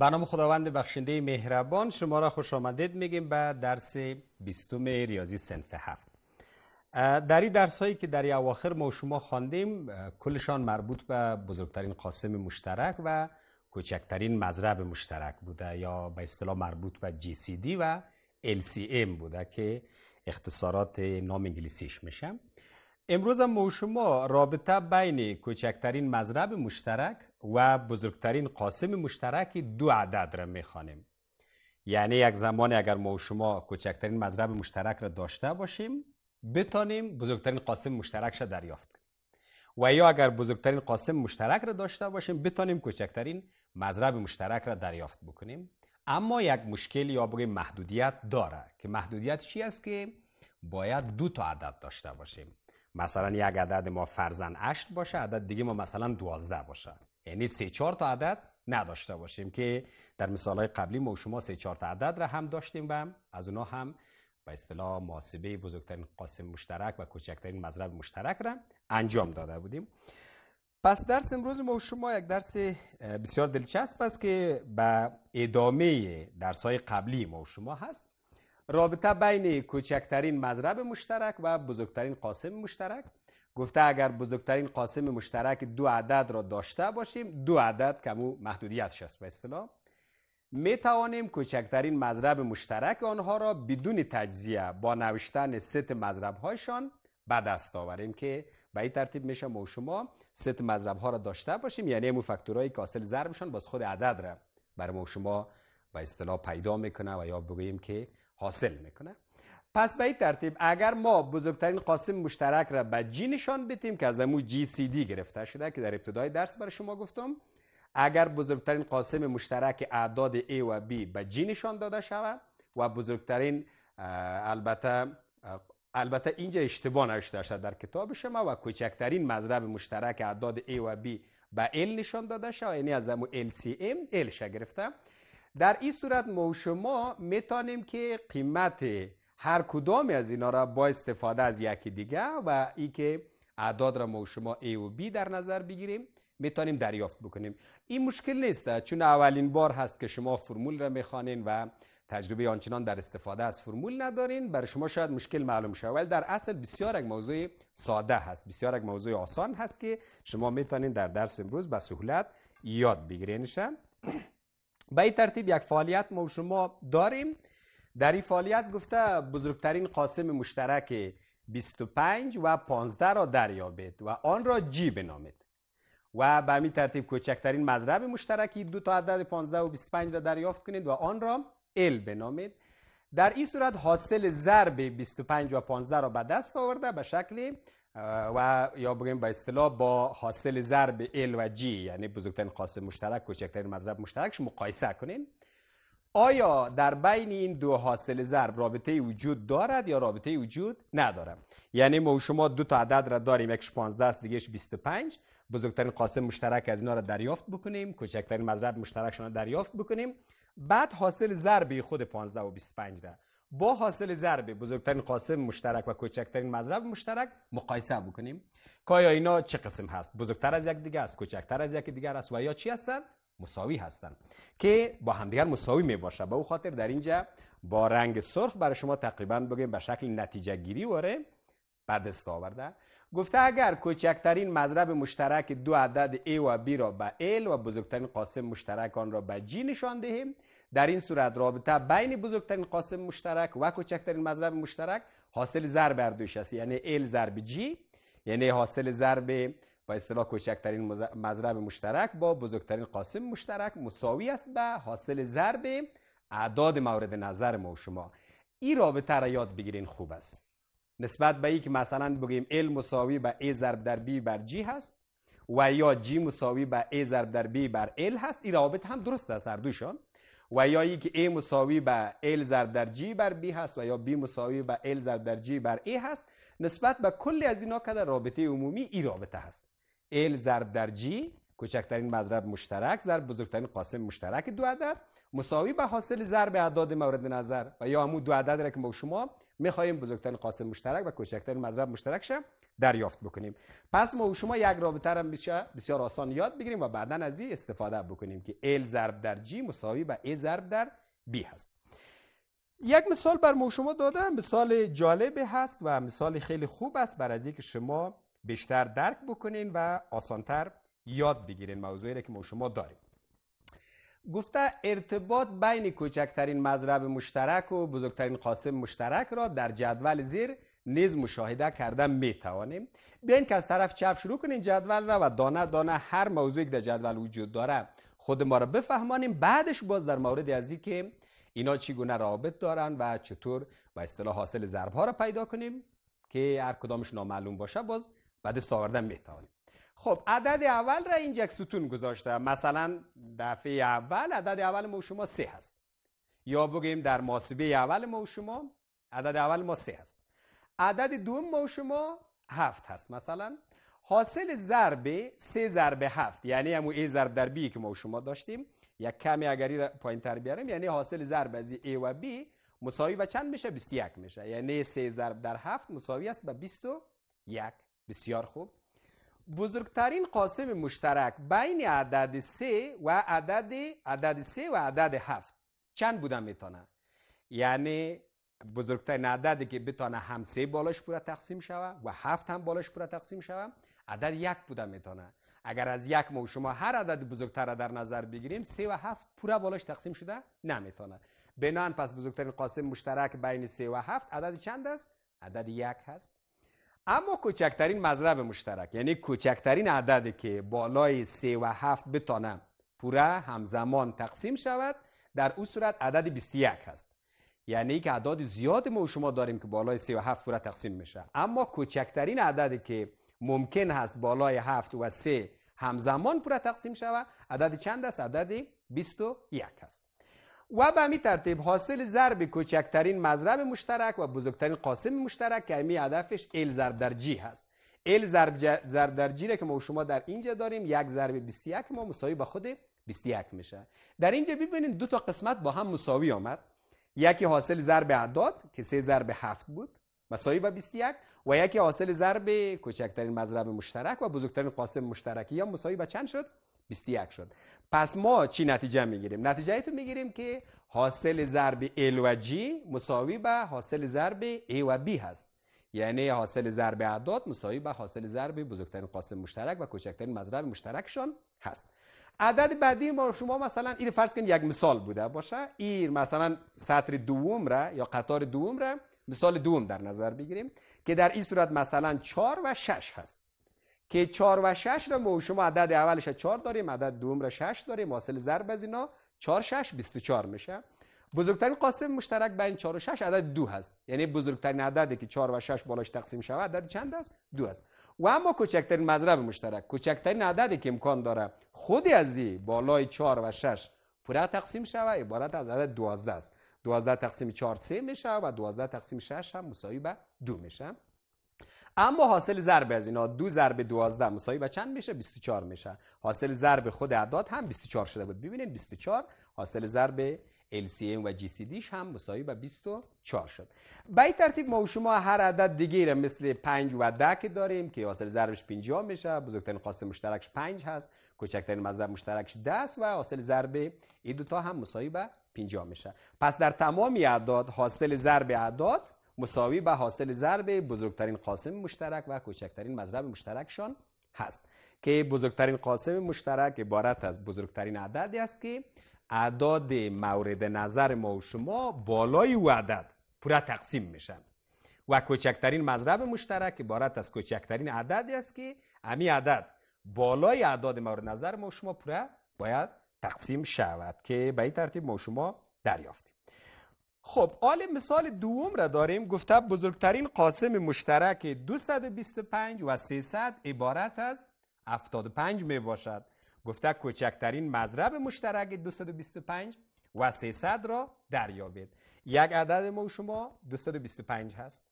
به نام خداوند بخشنده مهربان شما را خوش آمدید میگیم به درس بیستم ریاضی سنف هفت در این درس هایی که در اواخر ما شما خواندیم کلشان مربوط به بزرگترین قاسم مشترک و کوچکترین مذرب مشترک بوده یا به اصطلاح مربوط به GCD و LCM بوده که اختصارات نام انگلیسیش میشم امروز هم شما رابطه بین کوچکترین مذرب مشترک و بزرگترین قاسم مشترک دو عدد را میخوانیم یعنی یک زمان اگر ما و شما کوچکترین مذرب مشترک را داشته باشیم بتانیم بزرگترین قاسم مشترک را دریافت کنیم و یا اگر بزرگترین قاسم مشترک را داشته باشیم بتانیم کوچکترین مذرب مشترک را دریافت بکنیم اما یک مشکل یا بگیم محدودیت داره که محدودیت چی است که باید دو تا عدد داشته باشیم مثلا یک عدد ما فرزن 8 باشه عدد دیگه ما مثلا دوازده باشه یعنی 3 4 تا عدد نداشته باشیم که در مثال های قبلی ما و شما 3 4 تا عدد را هم داشتیم و از اونا هم به اصطلاح محاسبه بزرگترین قاسم مشترک و کوچکترین مضرب مشترک را انجام داده بودیم پس درس امروز ما و شما یک درس بسیار دلچسب است که به ادامه درس های قبلی ما و شما هست رابطه بین کوچکترین مضرب مشترک و بزرگترین قاسم مشترک گفته اگر بزرگترین قاسم مشترک دو عدد را داشته باشیم دو عدد کمو محدودیت است به اصطلاح می توانیم کوچکترین مضرب مشترک آنها را بدون تجزیه با نوشتن ست مذرب هایشان به دست آوریم که به این ترتیب میشه ما و شما ست مذرب ها را داشته باشیم یعنی امو که حاصل ضربشان باز خود عدد را برای ما و شما به اصطلاح پیدا میکنه و یا بگوییم که حاصل میکنه پس به این ترتیب اگر ما بزرگترین قاسم مشترک را به جی نشان بدیم که از امو جی سی دی گرفته شده که در ابتدای درس برای شما گفتم اگر بزرگترین قاسم مشترک اعداد A و B به جی نشان داده شود و بزرگترین البته البته اینجا اشتباه نوشته شده در کتاب شما و کوچکترین مضرب مشترک اعداد A و B به L نشان داده شود یعنی از امو LCM L شده گرفته در این صورت ما و شما میتانیم که قیمت هر کدام از اینا را با استفاده از یکی دیگه و ای که اعداد را ما و شما A و B در نظر بگیریم میتانیم دریافت بکنیم این مشکل نیست چون اولین بار هست که شما فرمول را میخوانین و تجربه آنچنان در استفاده از فرمول ندارین برای شما شاید مشکل معلوم شود ولی در اصل بسیار یک موضوع ساده هست بسیار یک موضوع آسان هست که شما میتونید در درس امروز با سهولت یاد بگیرینش به این ترتیب یک فعالیت ما و شما داریم در این فعالیت گفته بزرگترین قاسم مشترک 25 و 15 را دریابید و آن را جی بنامید و به همین ترتیب کوچکترین مذرب مشترکی دو تا عدد 15 و 25 را دریافت کنید و آن را ال بنامید در این صورت حاصل ضرب 25 و 15 را به دست آورده به شکل و یا بگیم با اصطلاح با حاصل ضرب ال و جی یعنی بزرگترین قاسم مشترک کوچکترین مضرب مشترکش مقایسه کنیم آیا در بین این دو حاصل ضرب رابطه وجود دارد یا رابطه وجود ندارد یعنی ما شما دو تا عدد را داریم یکش 15 است دیگهش 25 بزرگترین قاسم مشترک از اینا را دریافت بکنیم کوچکترین مضرب مشترکشان را دریافت بکنیم بعد حاصل ضرب خود 15 و 25 را با حاصل ضرب بزرگترین قاسم مشترک و کوچکترین مضرب مشترک مقایسه بکنیم که آیا اینا چه قسم هست بزرگتر از یک دیگر است کوچکتر از یک دیگر است و یا چی هستند مساوی هستند که با همدیگر مساوی می باشه به با او خاطر در اینجا با رنگ سرخ برای شما تقریبا بگیم به شکل نتیجه گیری واره به دست آورده گفته اگر کوچکترین مضرب مشترک دو عدد A و B را به L و بزرگترین قاسم مشترک آن را به G نشان دهیم در این صورت رابطه بین بزرگترین قاسم مشترک و کوچکترین مضرب مشترک حاصل ضرب بر دوش است یعنی ال ضرب جی یعنی حاصل ضرب با اصطلاح کوچکترین مضرب مشترک با بزرگترین قاسم مشترک مساوی است به حاصل ضرب اعداد مورد نظر ما و شما این رابطه را یاد بگیرین خوب است نسبت به اینکه مثلا بگیم ال مساوی به ای ضرب در بی بر جی هست و یا جی مساوی به ای ضرب در بی بر ال هست این رابطه هم درست است هر دوشان و یا ای که A مساوی به L ضرب در G بر بی هست و یا B مساوی به L ضرب در جی بر A هست نسبت به کلی از اینا که در رابطه عمومی ای رابطه هست L ضرب در G کوچکترین مضرب مشترک ضرب بزرگترین قاسم مشترک دو عدد مساوی به حاصل ضرب اعداد مورد نظر و یا همون دو عدد را که ما شما میخواهیم بزرگترین قاسم مشترک و کوچکترین مضرب مشترک دریافت بکنیم پس ما شما یک رابطه هم بسیار آسان یاد بگیریم و بعدا از این استفاده بکنیم که ال ضرب در جی مساوی به ای ضرب در بی هست یک مثال بر ما و شما دادم مثال جالب هست و مثال خیلی خوب است بر از که شما بیشتر درک بکنین و آسانتر یاد بگیرین موضوعی را که ما و شما داریم گفته ارتباط بین کوچکترین مذرب مشترک و بزرگترین قاسم مشترک را در جدول زیر نیز مشاهده کرده می توانیم بیاین که از طرف چپ شروع کنیم جدول را و دانه دانه هر موضوعی که در جدول وجود داره خود ما را بفهمانیم بعدش باز در مورد از که اینا چگونه رابط دارن و چطور و اصطلاح حاصل ضرب ها را پیدا کنیم که هر کدامش نامعلوم باشه باز بعد ساوردن می توانیم خب عدد اول را اینجا ستون گذاشته مثلا دفعه اول عدد اول ما شما سه هست یا بگیم در ماسبه اول ما شما عدد اول ما سه هست عدد دوم با شما هفت هست مثلا حاصل ضرب سه ضرب هفت یعنی همون ای ضرب در بی که ما شما داشتیم یک کمی اگری پایین تر بیارم یعنی حاصل ضرب از ای و بی مساوی به چند میشه یک میشه یعنی سه ضرب در هفت مساوی است به یک. بسیار خوب بزرگترین قاسم مشترک بین عدد سه و عدد عدد سه و عدد هفت چند بودن میتونه یعنی بزرگترین عددی که بتانه هم سه بالاش پورا تقسیم شوه و هفت هم بالاش پورا تقسیم شوه عدد یک بوده میتونه اگر از یک ما و شما هر عدد بزرگتر در نظر بگیریم سه و هفت پورا بالاش تقسیم شده نمیتونه بنان پس بزرگترین قاسم مشترک بین سه و هفت عدد چند است عدد یک هست اما کوچکترین مضرب مشترک یعنی کوچکترین عددی که بالای سه و هفت بتانه پورا همزمان تقسیم شود در او صورت عدد 21 هست یعنی که اعداد زیاد ما و شما داریم که بالای 37 پوره تقسیم میشه اما کوچکترین عددی که ممکن هست بالای 7 و 3 همزمان پوره تقسیم شود عدد چند است عدد 21 است و به می ترتیب حاصل ضرب کوچکترین مضرب مشترک و بزرگترین قاسم مشترک که می هدفش ال ضرب در جی هست ال ضرب, ضرب در جی که ما و شما در اینجا داریم یک ضرب 21 ما مساوی به خود 21 میشه در اینجا ببینید دو تا قسمت با هم مساوی آمد یکی حاصل ضرب اعداد که سه ضرب هفت بود مساوی با 21 و یکی حاصل ضرب کوچکترین مضرب مشترک و بزرگترین قاسم مشترکی یا مساوی با چند شد 21 شد پس ما چی نتیجه میگیریم نتیجه تو میگیریم که حاصل ضرب ال و جی مساوی با حاصل ضرب ای و بی هست یعنی حاصل ضرب اعداد مساوی با حاصل ضرب بزرگترین قاسم مشترک و کوچکترین مضرب مشترکشان هست عدد بعدی ما شما مثلا این فرض کنید یک مثال بوده باشه این مثلا سطر دوم را یا قطار دوم را مثال دوم در نظر بگیریم که در این صورت مثلا 4 و 6 هست که 4 و 6 را ما شما عدد اولش 4 داریم عدد دوم را 6 داریم حاصل ضرب از اینا 4 6 24 میشه بزرگترین قاسم مشترک بین 4 و 6 عدد 2 هست یعنی بزرگترین عددی که 4 و 6 بالاش تقسیم شود عدد چند است 2 است و اما کوچکترین مضرب مشترک کوچکترین عددی که امکان داره خودی از زی بالای 4 و 6 پوره تقسیم شوه عبارت از عدد 12 است 12 تقسیم 4 3 میشه و 12 تقسیم 6 هم مساوی به 2 میشه اما حاصل ضرب از اینا دو ضرب 12 مساوی به چند میشه 24 میشه حاصل ضرب خود اعداد هم 24 شده بود ببینید 24 حاصل ضرب LCM و GCDش هم مساوی به 24 شد به این ترتیب ما و شما هر عدد دیگه مثل 5 و 10 که داریم که حاصل ضربش 50 میشه بزرگترین قاسم مشترکش 5 هست کوچکترین مضرب مشترکش 10 و حاصل ضرب این دوتا هم مساوی به 50 میشه پس در تمامی اعداد حاصل ضرب اعداد مساوی به حاصل ضرب بزرگترین قاسم مشترک و کوچکترین مذرب مشترکشان هست که بزرگترین قاسم مشترک عبارت از بزرگترین عددی است که اعداد مورد نظر ما و شما بالای او عدد پورا تقسیم میشن و کوچکترین مذرب مشترک عبارت از کوچکترین عددی است که امی عدد بالای اعداد مورد نظر ما و شما پورا باید تقسیم شود که به این ترتیب ما شما دریافتیم خب آل مثال دوم را داریم گفته بزرگترین قاسم مشترک 225 و 300 عبارت از 75 می باشد گفته کوچکترین مضرب مشترک 225 و 300 را دریابید یک عدد ما و شما 225 هست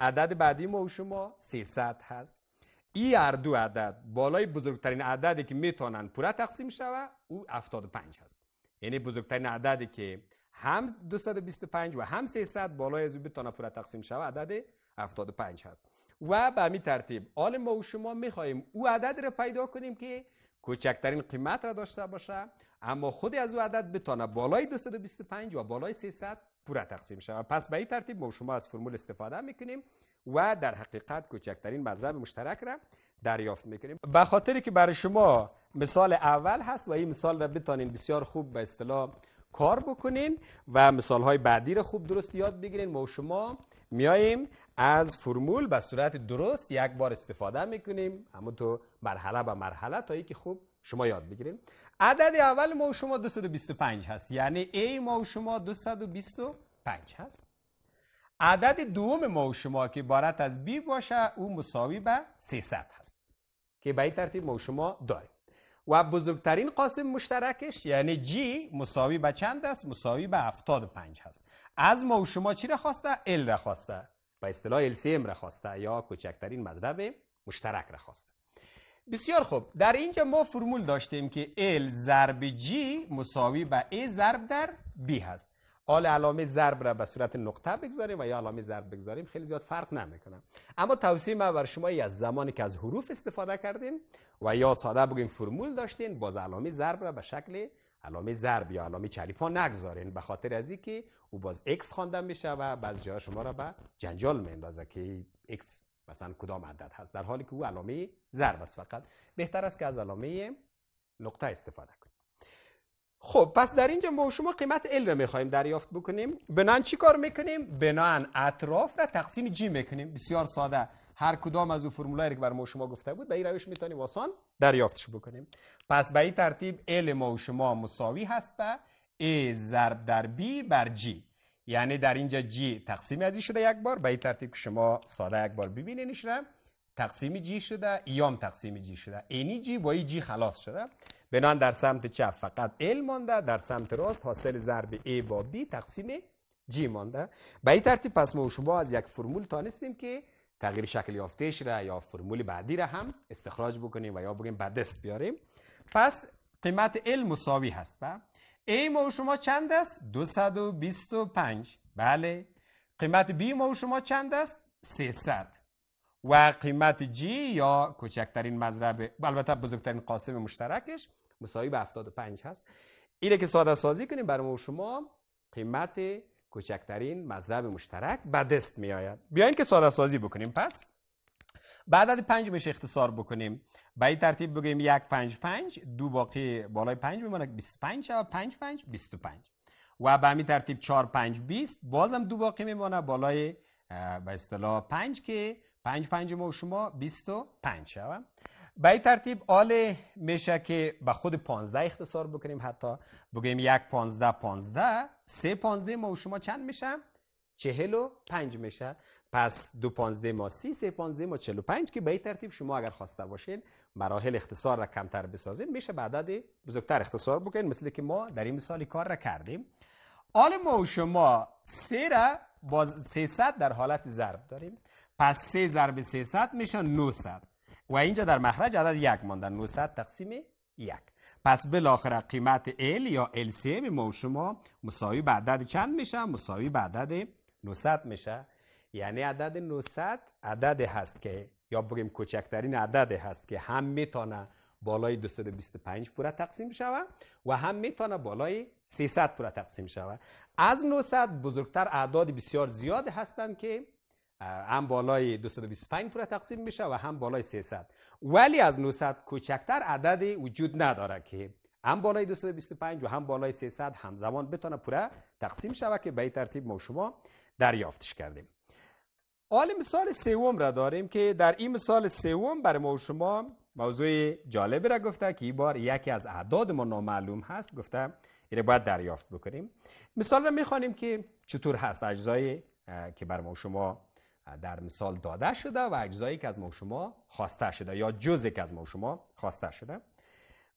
عدد بعدی ما و شما 300 هست ای هر دو عدد بالای بزرگترین عددی که میتونن پورا تقسیم شوه او 75 هست یعنی بزرگترین عددی که هم 225 و هم 300 بالای از او پورا پوره تقسیم شوه عدد 75 هست و به می ترتیب آل ما و شما میخواهیم او عدد را پیدا کنیم که کوچکترین قیمت را داشته باشه اما خود از او عدد بتانه بالای 225 و بالای 300 پوره تقسیم شود پس به این ترتیب ما شما از فرمول استفاده میکنیم و در حقیقت کوچکترین مضرب مشترک را دریافت میکنیم به خاطری که برای شما مثال اول هست و این مثال را بتانین بسیار خوب به اصطلاح کار بکنین و مثال های بعدی را خوب درست یاد بگیرین ما شما میاییم از فرمول به صورت درست یک بار استفاده میکنیم تو مرحله به مرحله تا که خوب شما یاد بگیریم عدد اول ما و شما 225 هست یعنی A ما و شما 225 هست عدد دوم ما و شما که عبارت از B باشه او مساوی به 300 هست که به این ترتیب ما و شما داریم و بزرگترین قاسم مشترکش یعنی جی مساوی به چند است مساوی به 75 هست از ما و شما چی را خواسته ال را خواسته به اصطلاح LCM را خواسته یا کوچکترین مضرب مشترک را خواسته بسیار خوب در اینجا ما فرمول داشتیم که L ضرب جی مساوی به A ضرب در بی هست آل علامه ضرب را به صورت نقطه بگذاریم و یا علامه ضرب بگذاریم خیلی زیاد فرق نمیکنه اما توصیه ما بر شما از زمانی که از حروف استفاده کردیم و یا ساده بگیم فرمول داشتین باز علامه ضرب را به شکل علامه ضرب یا علامه چلیپا نگذارین به خاطر از اینکه او باز x خوانده میشه و بعض جاها شما را به جنجال میندازه که x مثلا کدام عدد هست در حالی که او علامه ضرب است فقط بهتر است که از علامه نقطه استفاده کنید خب پس در اینجا ما شما قیمت ال رو میخوایم دریافت بکنیم بنان چی کار میکنیم بنان اطراف را تقسیم جی میکنیم بسیار ساده هر کدام از او فرمولایی که بر ما شما گفته بود به این روش میتونیم آسان دریافتش بکنیم پس به این ترتیب ال ما شما مساوی هست به A ضرب در B بر G یعنی در اینجا G تقسیم ازی شده یک بار به این ترتیب که شما ساده یک بار ببینینش را تقسیم جی شده ایام تقسیم جی شده اینی G با ای جی خلاص شده بنان در سمت چپ فقط ال مانده در سمت راست حاصل ضرب ای با بی تقسیم جی مانده به این ترتیب پس ما شما از یک فرمول تانستیم که تغییر شکل یافتهش را یا فرمول بعدی را هم استخراج بکنیم و یا بگیم به دست بیاریم پس قیمت ال مساوی هست با ای ما و شما چند است 225 بله قیمت بی ما و شما چند است 300 و قیمت جی یا کوچکترین مضرب البته بزرگترین قاسم مشترکش مساوی به 75 هست اینه که ساده سازی کنیم برای ما شما قیمت کوچکترین مضرب مشترک بدست دست می آید بیاین که ساده سازی بکنیم پس به عدد 5 میشه اختصار بکنیم به این ترتیب بگیم یک 5 5 دو باقی بالای 5 میمونه 25 و 5 5 25 و به همین ترتیب 4 5 20 بازم دو باقی میمونه بالای به اصطلاح 5 که 5 5 ما و شما 25 شوا به ترتیب اول میشه که به خود 15 اختصار بکنیم حتی بگیم 1 15 15 3 15 ما و شما چند میشم 45 میشه پس 2 15 ما 3 15 ما 45 که به ترتیب شما اگر خواسته باشین مراحل اختصار را کمتر بسازید میشه بعد ازی بزرگتر اختصار بکنید مثل که ما در این مثال کار را کردیم اول ما و شما 3 را در حالت ضرب داریم پس 3 ضرب 300 میشه 900 و اینجا در مخرج عدد یک مانده. 900 تقسیم یک پس بالاخره قیمت ال یا LCM ما شما مساوی به عدد چند میشه مساوی به عدد 900 میشه یعنی عدد 900 عدد هست که یا بگیم کوچکترین عدد هست که هم میتونه بالای 225 پوره تقسیم شود و هم میتونه بالای 300 پوره تقسیم شود از 900 بزرگتر اعداد بسیار زیاد هستند که هم بالای 225 پوره تقسیم میشه و هم بالای 300 ولی از 900 کوچکتر عددی وجود نداره که هم بالای 225 و هم بالای 300 همزمان بتونه پوره تقسیم شود که به این ترتیب ما شما دریافتش کردیم حال مثال سوم را داریم که در این مثال سوم برای ما شما موضوع جالب را گفته که این بار یکی از اعداد ما نامعلوم هست گفته این باید دریافت بکنیم مثال را میخوانیم که چطور هست اجزایی که برای ما شما در مثال داده شده و اجزایی که از ما شما خواسته شده یا جزی که از ما شما خواسته شده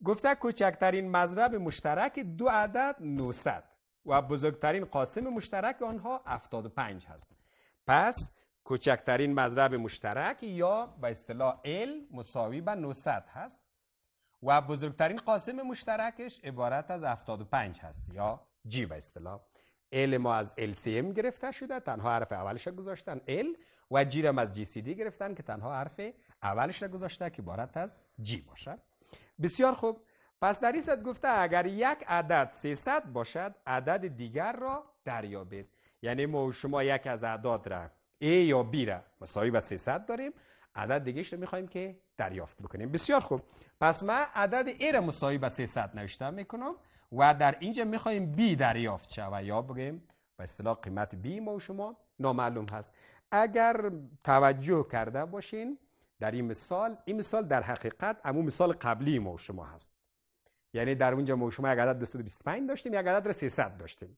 گفته کوچکترین مذرب مشترک دو عدد 900 و بزرگترین قاسم مشترک آنها 75 هست پس کوچکترین مذرب مشترک یا به اصطلاح L مساوی به 900 هست و بزرگترین قاسم مشترکش عبارت از 75 هست یا جی به اصطلاح ال ما از LCM گرفته شده تنها حرف اولش را گذاشتن L و جی را از GCD گرفتن که تنها حرف اولش را گذاشته که عبارت از جی باشد بسیار خوب پس در گفته اگر یک عدد 300 باشد عدد دیگر را دریابید یعنی ما شما یک از اعداد را A یا B را مساوی با 300 داریم عدد دیگهش رو میخوایم که دریافت بکنیم بسیار خوب پس من عدد A را مساوی با 300 نوشتم. میکنم و در اینجا میخواییم بی دریافت شود یا بگیم به اصطلاح قیمت بی ما و شما نامعلوم هست اگر توجه کرده باشین در این مثال این مثال در حقیقت امو مثال قبلی ما و شما هست یعنی در اونجا ما و شما یک عدد 225 داشتیم یک عدد 300 داشتیم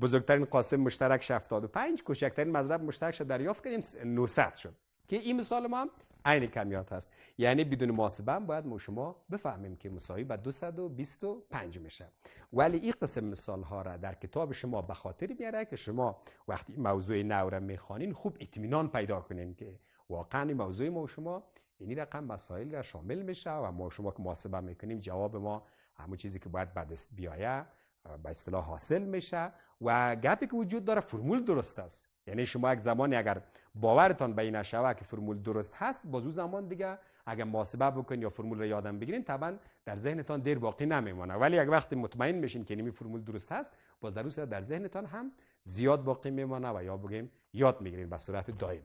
بزرگترین قاسم مشترک 75 کوچکترین مضرب مشترک شد دریافت کردیم 900 شد که این مثال ما عین کمیات هست یعنی بدون محاسبه هم باید ما شما بفهمیم که مساوی به 225 میشه ولی این قسم مثال ها را در کتاب شما به خاطر بیاره که شما وقتی موضوع نو را میخوانین خوب اطمینان پیدا کنیم که واقعا این موضوع ما شما این رقم مسائل را شامل میشه و ما شما که محاسبه میکنیم جواب ما همون چیزی که باید بعد دست بیایه به اصطلاح حاصل میشه و گپی که وجود داره فرمول درست است یعنی شما یک زمانی اگر باورتان به این که فرمول درست هست باز او زمان دیگه اگر محاسبه بکنید یا فرمول رو یادم بگیرین طبعا در ذهنتان دیر باقی نمیمونه ولی یک وقتی مطمئن میشین که نمی فرمول درست هست باز در ذهن در ذهنتان هم زیاد باقی میمونه و یا بگیم یاد میگیرین به صورت دائم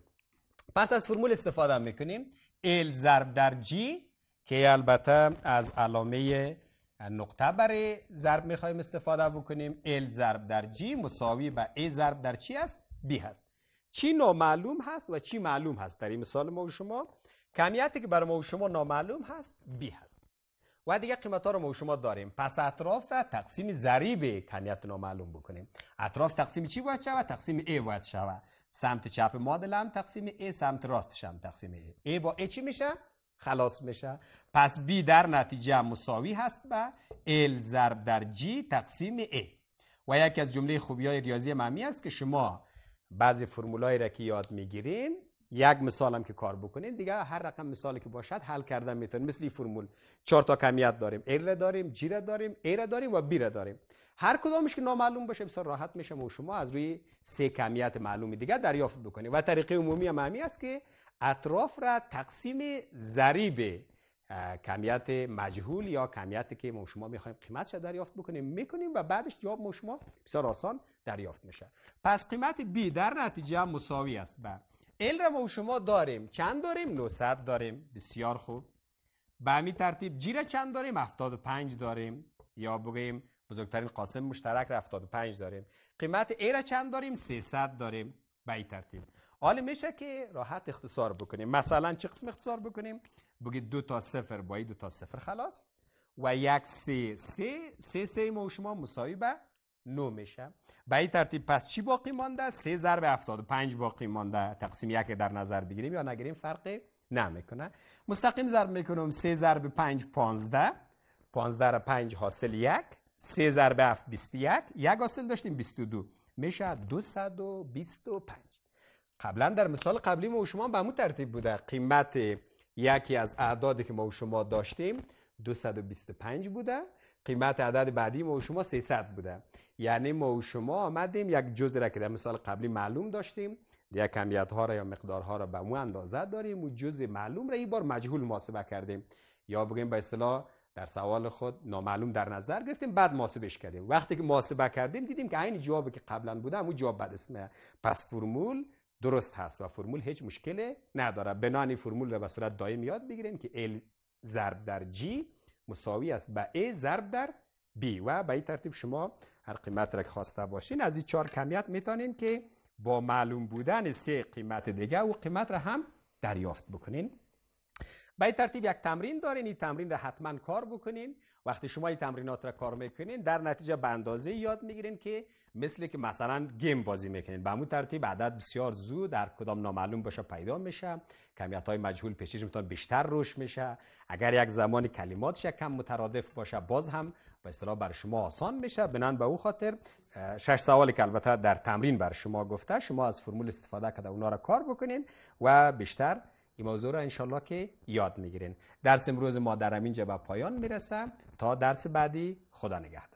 پس از فرمول استفاده میکنیم ال ضرب در جی که البته از علامه نقطه برای ضرب میخوایم استفاده بکنیم ال ضرب در جی مساوی به ای ضرب در چی است بی هست چی نامعلوم هست و چی معلوم هست در این مثال ما و شما کمیتی که برای ما و شما نامعلوم هست بی هست و دیگه قیمت ها رو ما و شما داریم پس اطراف را تقسیم ضریب کمیت نامعلوم بکنیم اطراف تقسیم چی باید شود تقسیم ای باید شود سمت چپ معادله هم تقسیم ای سمت راستش هم تقسیم ای ای با ای چی میشه خلاص میشه پس B در نتیجه مساوی هست به L ضرب در G تقسیم A و یکی از جمله خوبی های ریاضی معمی است که شما بعضی فرمولایی را که یاد میگیرین یک مثال هم که کار بکنین دیگه هر رقم مثالی که باشد حل کردن میتونید مثل این فرمول چهار تا کمیت داریم L را داریم جی را داریم ای را داریم و B را داریم هر کدامش که نامعلوم باشه بسیار راحت میشه و شما از روی سه کمیت معلومی دیگه دریافت بکنید و طریقه عمومی معمی است که اطراف را تقسیم ضریب کمیت مجهول یا کمیتی که ما شما میخوایم قیمتش دریافت بکنیم میکنیم و بعدش جواب ما شما بسیار آسان دریافت میشه پس قیمت B در نتیجه مساوی است با بله. L را ما شما داریم چند داریم 900 داریم بسیار خوب به همین ترتیب جی را چند داریم 75 داریم یا بگیم بزرگترین قاسم مشترک را 75 داریم قیمت A را چند داریم 300 داریم به این ترتیب حال میشه که راحت اختصار بکنیم مثلا چه قسم اختصار بکنیم بگید دو تا صفر با دو تا صفر خلاص و یک سه سه سه سه ما شما مساوی به نو میشه به این ترتیب پس چی باقی مانده سه ضرب 75 باقی مانده تقسیم یک در نظر بگیریم یا نگیریم فرقی نمیکنه مستقیم ضرب میکنم سه ضرب 5 15 15 را 5 حاصل یک سه ضرب 7 21 یک حاصل داشتیم 22 میشه 225 قبلا در مثال قبلی ما و شما به ترتیب بوده قیمت یکی از اعدادی که ما و شما داشتیم 225 بوده قیمت عدد بعدی ما و شما 300 بوده یعنی ما و شما آمدیم یک جز را که در مثال قبلی معلوم داشتیم یک کمیت ها را یا مقدار ها را به مو اندازه داریم و جز معلوم را این بار مجهول محاسبه کردیم یا بگیم به اصطلاح در سوال خود نامعلوم در نظر گرفتیم بعد محاسبش کردیم وقتی که محاسبه کردیم دیدیم که عین جوابی که قبلا بوده اون جواب بد اسمه پس فرمول درست هست و فرمول هیچ مشکلی نداره بنان فرمول را به صورت دائم یاد بگیرین که ال ضرب در جی مساوی است به ای ضرب در بی و به این ترتیب شما هر قیمت را که خواسته باشین از این چهار کمیت میتونین که با معلوم بودن سه قیمت دیگه و قیمت را هم دریافت بکنین به ترتیب یک تمرین دارین این تمرین را حتما کار بکنین وقتی شما این تمرینات را کار میکنین در نتیجه به اندازه یاد میگیرین که مثل که مثلا گیم بازی میکنین به همون ترتیب عدد بسیار زود در کدام نامعلوم باشه پیدا میشه کمیت های مجهول میتونه بیشتر روش میشه اگر یک زمان کلماتش کم مترادف باشه باز هم به اصطلاح بر شما آسان میشه بنان به او خاطر شش سوالی که البته در تمرین بر شما گفته شما از فرمول استفاده کرده اونا را کار بکنین و بیشتر این موضوع را انشالله که یاد میگیرین درس امروز ما در همین به پایان میرسه تا درس بعدی خدا نگهدار